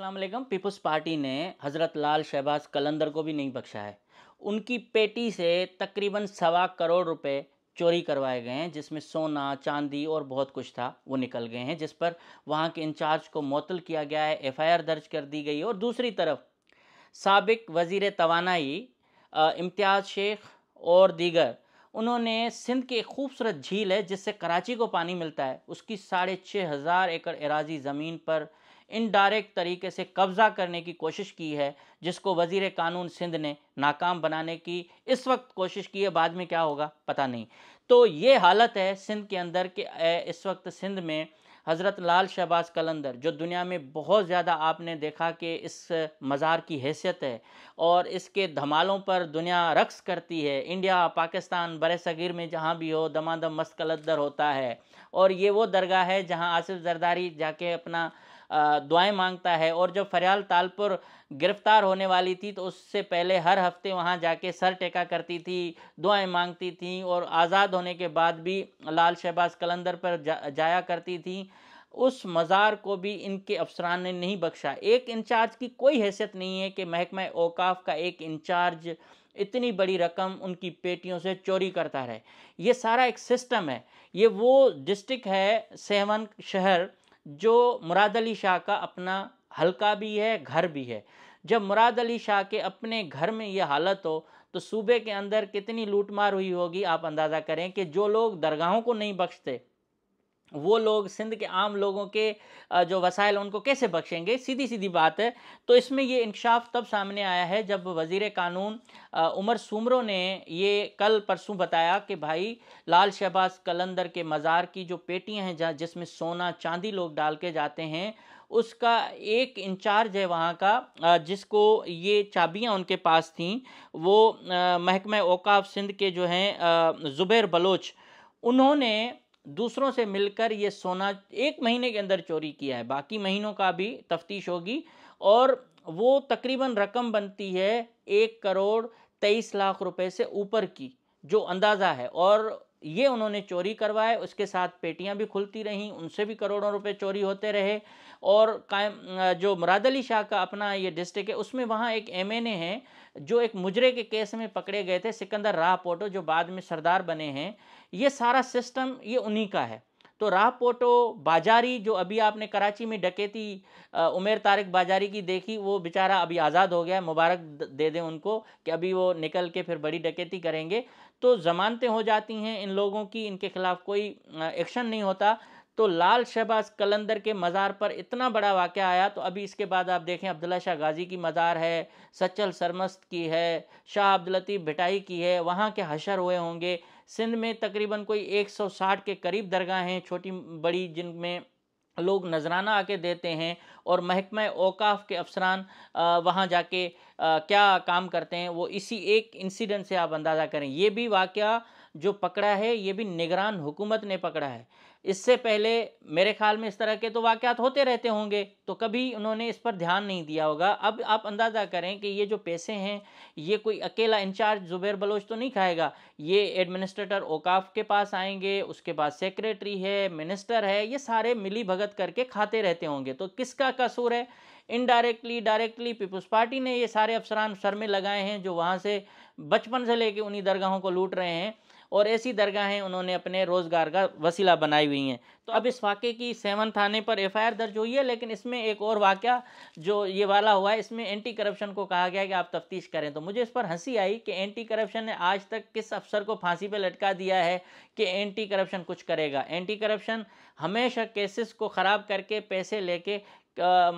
अस्सलाम वालेकुम peoples party ने हज़रत लाल शहबाज कलंदर को भी नहीं बख्शा है उनकी पेटी से तकरीबन सवा करोड़ रुपए चोरी करवाए गए हैं जिसमें सोना चांदी और बहुत कुछ था वो निकल गए हैं जिस पर वहाँ के इंचार्ज को मअतल किया गया है एफआईआर दर्ज कर दी गई और दूसरी तरफ सबक वज़ी तोानाई इम्तियाज़ शेख और दीगर उन्होंने सिंध की एक खूबसूरत झील है जिससे कराची को पानी मिलता है उसकी साढ़े छः हज़ार एकड़ एराजी ज़मीन पर इनडायरेक्ट तरीके से कब्ज़ा करने की कोशिश की है जिसको वजीर कानून सिंध ने नाकाम बनाने की इस वक्त कोशिश की है बाद में क्या होगा पता नहीं तो ये हालत है सिंध के अंदर कि इस वक्त सिंध में हज़रत लाल शहबाज कलंदर जो दुनिया में बहुत ज़्यादा आपने देखा कि इस मज़ार की हैसियत है और इसके धमालों पर दुनिया रक्स करती है इंडिया पाकिस्तान बर सग़ीर में जहाँ भी हो दमादम मस्त कलंदर होता है और ये वो दरगाह है जहाँ आसिफ जरदारी जाके अपना दुआएं मांगता है और जब फरियाल तालपुर गिरफ्तार होने वाली थी तो उससे पहले हर हफ्ते वहाँ जाके सर टेका करती थी दुआएं मांगती थी और आज़ाद होने के बाद भी लाल शहबाज कलंदर पर जा, जाया करती थी उस मज़ार को भी इनके अफसरान ने नहीं बख्शा एक इंचार्ज की कोई हैसियत नहीं है कि महकमा अवकाफ़ का एक इंचार्ज इतनी बड़ी रकम उनकी पेटियों से चोरी करता रहे ये सारा एक सिस्टम है ये वो डिस्ट्रिक्ट है सेवन शहर जो मुराद अली शाह का अपना हल्का भी है घर भी है जब मुराद अली शाह के अपने घर में ये हालत हो तो सूबे के अंदर कितनी लूटमार हुई होगी आप अंदाज़ा करें कि जो लोग दरगाहों को नहीं बख्शते वो लोग सिंध के आम लोगों के जो वसाइल उनको कैसे बख्शेंगे सीधी सीधी बात है तो इसमें ये इंकशाफ तब सामने आया है जब वजीर कानून उमर सूमरों ने ये कल परसों बताया कि भाई लाल शहबाज कलंदर के मज़ार की जो पेटियां हैं जहाँ जिसमें सोना चांदी लोग डाल के जाते हैं उसका एक इंचार्ज है वहाँ का जिसको ये चाबियाँ उनके पास थीं वो महकमा अवकाफ सिंध के जो हैं ज़ुबैर बलोच उन्होंने दूसरों से मिलकर ये सोना एक महीने के अंदर चोरी किया है बाकी महीनों का भी तफ्तीश होगी और वो तकरीबन रकम बनती है एक करोड़ तेईस लाख रुपए से ऊपर की जो अंदाज़ा है और ये उन्होंने चोरी करवाए उसके साथ पेटियां भी खुलती रहीं उनसे भी करोड़ों रुपए चोरी होते रहे और कायम जो मुराद अली शाह का अपना ये डिस्ट्रिक्ट है उसमें वहाँ एक एम एन ए हैं जो एक मुजरे के केस में पकड़े गए थे सिकंदर राह पोटो जो बाद में सरदार बने हैं ये सारा सिस्टम ये उन्हीं का है तो राह पोटो बाजारी जो अभी आपने कराची में डकैती उमेर तारिक बाजारी की देखी वो बेचारा अभी आज़ाद हो गया मुबारक दे दें उनको कि अभी वो निकल के फिर बड़ी डकैती करेंगे तो ज़मानतें हो जाती हैं इन लोगों की इनके खिलाफ कोई एक्शन नहीं होता तो लाल शहबाज कलंदर के मज़ार पर इतना बड़ा वाक़ आया तो अभी इसके बाद आप देखें अब्दुल्ला शाह गाजी की मज़ार है सचल सरमस्त की है शाह अब्दुलतीफ़ भिटाई की है वहाँ के हशर हुए होंगे सिंध में तकरीबन कोई 160 के करीब दरगाह हैं छोटी बड़ी जिनमें लोग नजराना आके देते हैं और महकमा अवकाफ़ के अफसरान वहाँ जाके क्या काम करते हैं वो इसी एक इंसिडेंट से आप अंदाज़ा करें ये भी वाक़ जो पकड़ा है ये भी निगरान हुकूमत ने पकड़ा है इससे पहले मेरे ख्याल में इस तरह के तो वाक़ात होते रहते होंगे तो कभी उन्होंने इस पर ध्यान नहीं दिया होगा अब आप अंदाज़ा करें कि ये जो पैसे हैं ये कोई अकेला इंचार्ज ज़ुबैर बलोच तो नहीं खाएगा ये एडमिनिस्ट्रेटर ओकाफ के पास आएंगे उसके बाद सेक्रेटरी है मिनिस्टर है ये सारे मिली भगत करके खाते रहते होंगे तो किसका कसूर है इनडायरेक्टली डायरेक्टली पीपुल्स पार्टी ने ये सारे अफसरान सर में लगाए हैं जो वहाँ से बचपन से लेके उन्हीं दरगाहों को लूट रहे हैं और ऐसी दरगाहें उन्होंने अपने रोज़गार का वसीला बनाई हुई हैं तो अब इस वाक़े की सेवन थाने पर एफआईआर दर्ज हुई है लेकिन इसमें एक और वाक़ जो ये वाला हुआ है इसमें एंटी करप्शन को कहा गया कि आप तफ्तीश करें तो मुझे इस पर हंसी आई कि एंटी करप्शन ने आज तक किस अफसर को फांसी पर लटका दिया है कि एंटी करप्शन कुछ करेगा एंटी करप्शन हमेशा केसेस को ख़राब करके पैसे लेके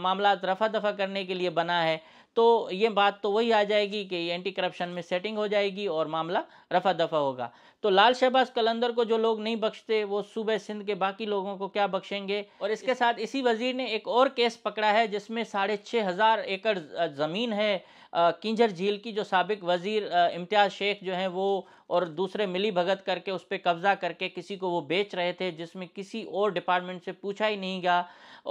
मामला रफा दफा करने के लिए बना है तो ये बात तो वही आ जाएगी कि एंटी करप्शन में सेटिंग हो जाएगी और मामला रफा दफा होगा तो लाल शहबाज कलंदर को जो लोग नहीं बख्शते वो सूबह सिंध के बाकी लोगों को क्या बख्शेंगे और इसके साथ इसी वजीर ने एक और केस पकड़ा है जिसमें साढ़े छः हज़ार एकड़ ज़मीन है किंजर झील की जो सबक वज़ीर इम्तियाज़ शेख जो हैं वो और दूसरे मिली भगत करके उस पर कब्ज़ा करके किसी को वो बेच रहे थे जिसमें किसी और डिपार्टमेंट से पूछा ही नहीं गया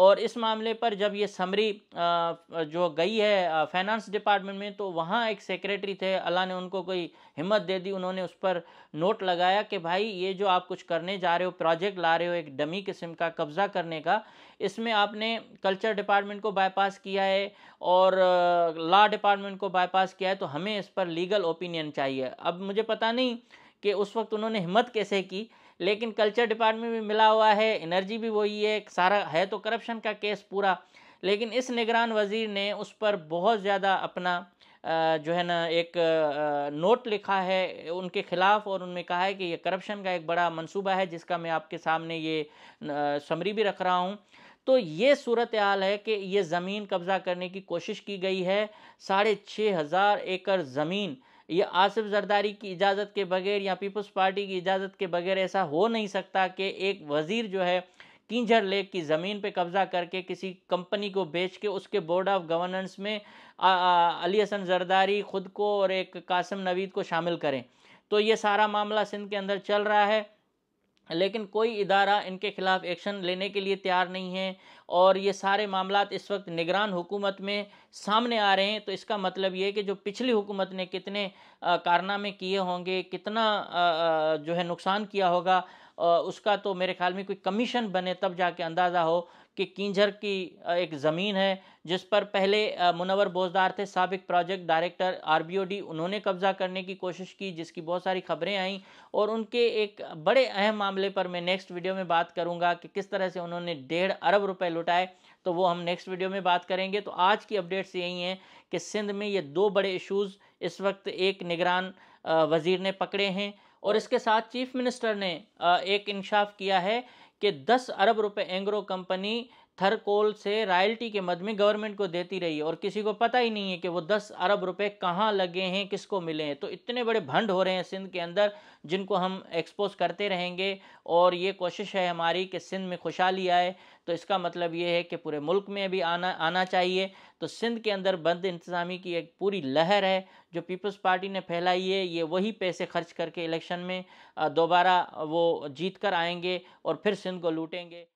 और इस मामले पर जब ये समरी जो गई है फाइनेंस डिपार्टमेंट में तो वहाँ एक सेक्रेटरी थे अल्लाह ने उनको कोई हिम्मत दे दी उन्होंने उस पर नोट लगाया कि भाई ये जो आप कुछ करने जा रहे हो प्रोजेक्ट ला रहे हो एक डमी किस्म का कब्ज़ा करने का इसमें आपने कल्चर डिपार्टमेंट को बाईपास किया है और लॉ डिपार्टमेंट को बाईपास किया है तो हमें इस पर लीगल ओपिनियन चाहिए अब मुझे पता नहीं कि उस वक्त उन्होंने हिम्मत कैसे की लेकिन कल्चर डिपार्टमेंट भी मिला हुआ है एनर्जी भी वही है सारा है तो करप्शन का केस पूरा लेकिन इस निगरान वज़ीर ने उस पर बहुत ज़्यादा अपना जो है ना एक नोट लिखा है उनके ख़िलाफ़ और उनमें कहा है कि ये करप्शन का एक बड़ा मंसूबा है जिसका मैं आपके सामने ये समरी भी रख रहा हूँ तो ये सूरत हाल है कि ये ज़मीन कब्ज़ा करने की कोशिश की गई है साढ़े छः हज़ार एकड़ ज़मीन ये आसिफ जरदारी की इजाज़त के बगैर या पीपल्स पार्टी की इजाज़त के बगैर ऐसा हो नहीं सकता कि एक वज़ीर जो है किंजर लेक की ज़मीन पे कब्ज़ा करके किसी कंपनी को बेच के उसके बोर्ड ऑफ गवर्नेंस में अली हसन जरदारी ख़ुद को और एक कासम नवीद को शामिल करें तो ये सारा मामला सिंध के अंदर चल रहा है लेकिन कोई इदारा इनके ख़िलाफ़ एक्शन लेने के लिए तैयार नहीं है और ये सारे मामला इस वक्त निगरान हुकूमत में सामने आ रहे हैं तो इसका मतलब ये है कि जो पिछली हुकूमत ने कितने कारनामे किए होंगे कितना जो है नुकसान किया होगा उसका तो मेरे ख्याल में कोई कमीशन बने तब जाके अंदाज़ा हो कि किंजर की एक ज़मीन है जिस पर पहले मुनवर बोजदार थे सबक प्रोजेक्ट डायरेक्टर आर उन्होंने कब्ज़ा करने की कोशिश की जिसकी बहुत सारी खबरें आईं और उनके एक बड़े अहम मामले पर मैं नेक्स्ट वीडियो में बात करूंगा कि किस तरह से उन्होंने डेढ़ अरब रुपए लुटाए तो वो हम नेक्स्ट वीडियो में बात करेंगे तो आज की अपडेट्स यही हैं कि सिंध में ये दो बड़े इशूज़ इस वक्त एक निगरान वज़ीर ने पकड़े हैं और इसके साथ चीफ मिनिस्टर ने एक इंशाफ किया है कि दस अरब रुपए एंग्रो कंपनी थरकोल से रॉयल्टी के मद में गवर्नमेंट को देती रही और किसी को पता ही नहीं है कि वो दस अरब रुपए कहाँ लगे हैं किसको मिले हैं तो इतने बड़े भंड हो रहे हैं सिंध के अंदर जिनको हम एक्सपोज करते रहेंगे और ये कोशिश है हमारी कि सिंध में खुशहाली आए तो इसका मतलब ये है कि पूरे मुल्क में भी आना आना चाहिए तो सिंध के अंदर बंद इंतज़ामी की एक पूरी लहर है जो पीपल्स पार्टी ने फैलाई है ये वही पैसे खर्च करके इलेक्शन में दोबारा वो जीत कर आएंगे और फिर सिंध को लूटेंगे